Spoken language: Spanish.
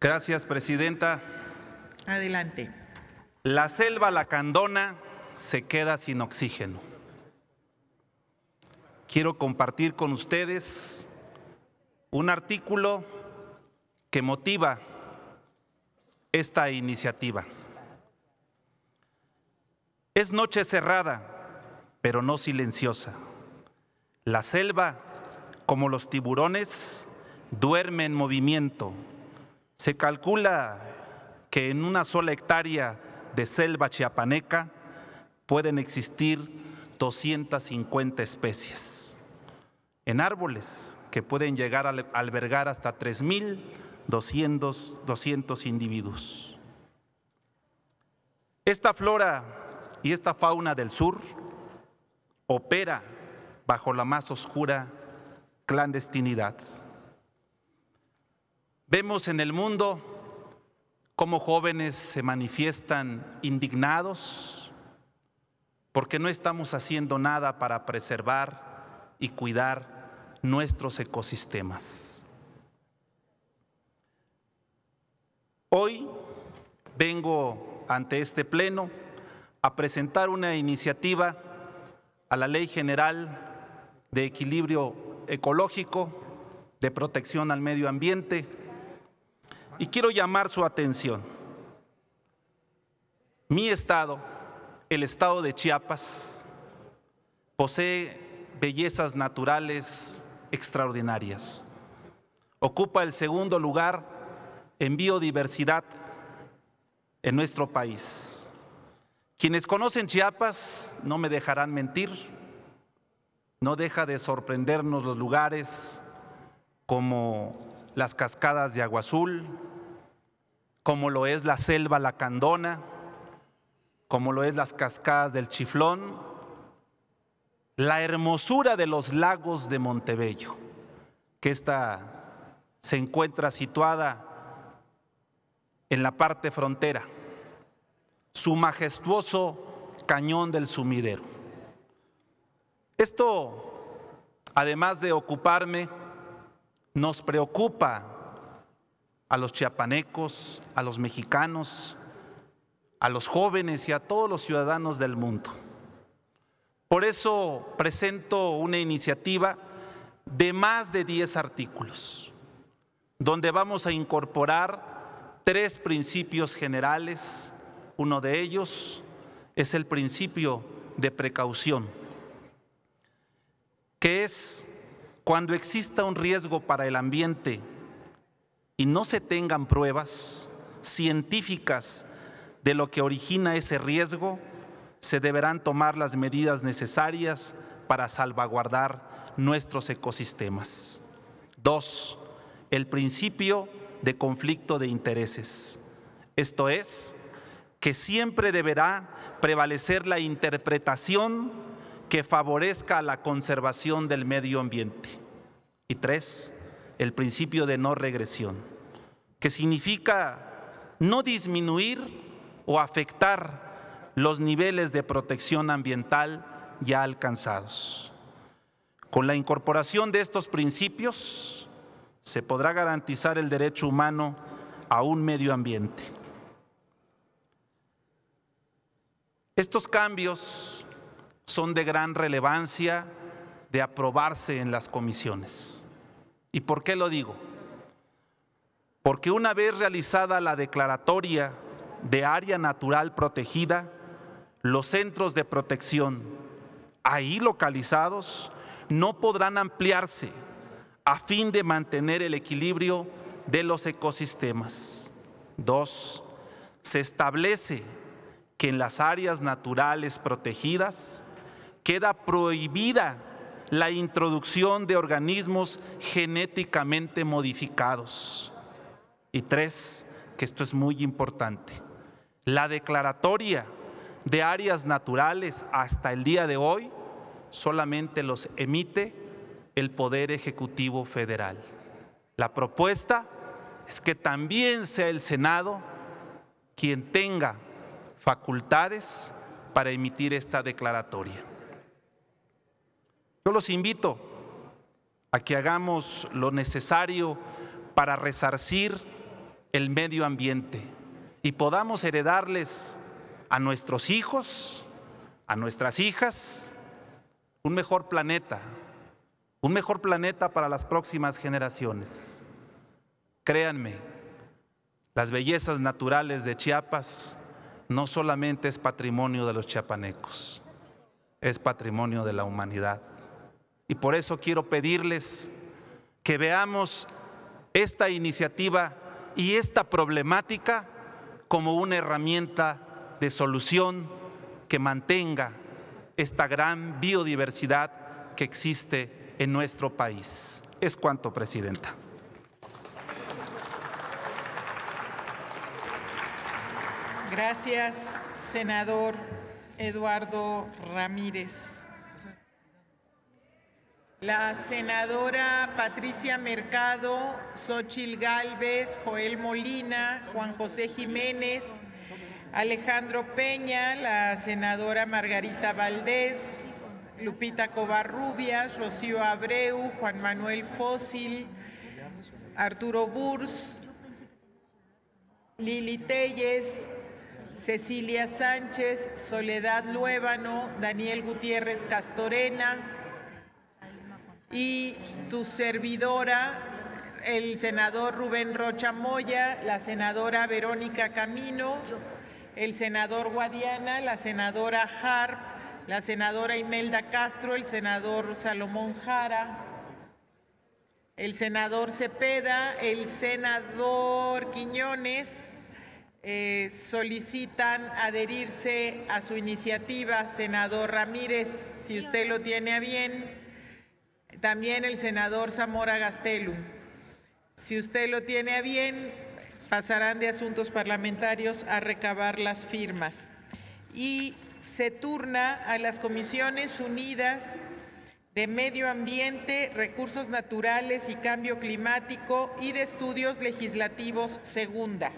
Gracias, presidenta. Adelante. La selva lacandona se queda sin oxígeno. Quiero compartir con ustedes un artículo que motiva esta iniciativa. Es noche cerrada, pero no silenciosa. La selva, como los tiburones, duerme en movimiento se calcula que en una sola hectárea de selva chiapaneca pueden existir 250 especies en árboles que pueden llegar a albergar hasta 3.200 individuos. Esta flora y esta fauna del sur opera bajo la más oscura clandestinidad. Vemos en el mundo cómo jóvenes se manifiestan indignados porque no estamos haciendo nada para preservar y cuidar nuestros ecosistemas. Hoy vengo ante este pleno a presentar una iniciativa a la Ley General de Equilibrio Ecológico, de Protección al Medio Ambiente, y quiero llamar su atención. Mi estado, el estado de Chiapas, posee bellezas naturales extraordinarias. Ocupa el segundo lugar en biodiversidad en nuestro país. Quienes conocen Chiapas no me dejarán mentir, no deja de sorprendernos los lugares como las cascadas de agua azul, como lo es la selva La Candona, como lo es las cascadas del Chiflón, la hermosura de los lagos de Montebello, que esta se encuentra situada en la parte frontera, su majestuoso cañón del sumidero. Esto, además de ocuparme, nos preocupa a los chiapanecos, a los mexicanos, a los jóvenes y a todos los ciudadanos del mundo. Por eso presento una iniciativa de más de 10 artículos, donde vamos a incorporar tres principios generales. Uno de ellos es el principio de precaución, que es cuando exista un riesgo para el ambiente y no se tengan pruebas científicas de lo que origina ese riesgo, se deberán tomar las medidas necesarias para salvaguardar nuestros ecosistemas. Dos, el principio de conflicto de intereses. Esto es, que siempre deberá prevalecer la interpretación que favorezca la conservación del medio ambiente. Y tres, el principio de no regresión, que significa no disminuir o afectar los niveles de protección ambiental ya alcanzados. Con la incorporación de estos principios se podrá garantizar el derecho humano a un medio ambiente. Estos cambios son de gran relevancia de aprobarse en las comisiones. ¿Y por qué lo digo? Porque una vez realizada la declaratoria de área natural protegida, los centros de protección ahí localizados no podrán ampliarse a fin de mantener el equilibrio de los ecosistemas. Dos, se establece que en las áreas naturales protegidas queda prohibida la introducción de organismos genéticamente modificados. Y tres, que esto es muy importante, la declaratoria de áreas naturales hasta el día de hoy solamente los emite el Poder Ejecutivo Federal. La propuesta es que también sea el Senado quien tenga facultades para emitir esta declaratoria. Yo los invito a que hagamos lo necesario para resarcir el medio ambiente y podamos heredarles a nuestros hijos, a nuestras hijas, un mejor planeta, un mejor planeta para las próximas generaciones. Créanme, las bellezas naturales de Chiapas no solamente es patrimonio de los chiapanecos, es patrimonio de la humanidad. Y por eso quiero pedirles que veamos esta iniciativa y esta problemática como una herramienta de solución que mantenga esta gran biodiversidad que existe en nuestro país. Es cuanto, Presidenta. Gracias, senador Eduardo Ramírez. La senadora Patricia Mercado, Xochil Gálvez, Joel Molina, Juan José Jiménez, Alejandro Peña, la senadora Margarita Valdés, Lupita Covarrubias, Rocío Abreu, Juan Manuel Fósil, Arturo Burs, Lili Telles, Cecilia Sánchez, Soledad Luébano, Daniel Gutiérrez Castorena, y tu servidora, el senador Rubén Rocha Moya, la senadora Verónica Camino, el senador Guadiana, la senadora Harp, la senadora Imelda Castro, el senador Salomón Jara, el senador Cepeda, el senador Quiñones eh, solicitan adherirse a su iniciativa, senador Ramírez, si usted lo tiene a bien. También el senador Zamora Gastelu. Si usted lo tiene a bien, pasarán de asuntos parlamentarios a recabar las firmas. Y se turna a las comisiones unidas de Medio Ambiente, Recursos Naturales y Cambio Climático y de Estudios Legislativos Segunda.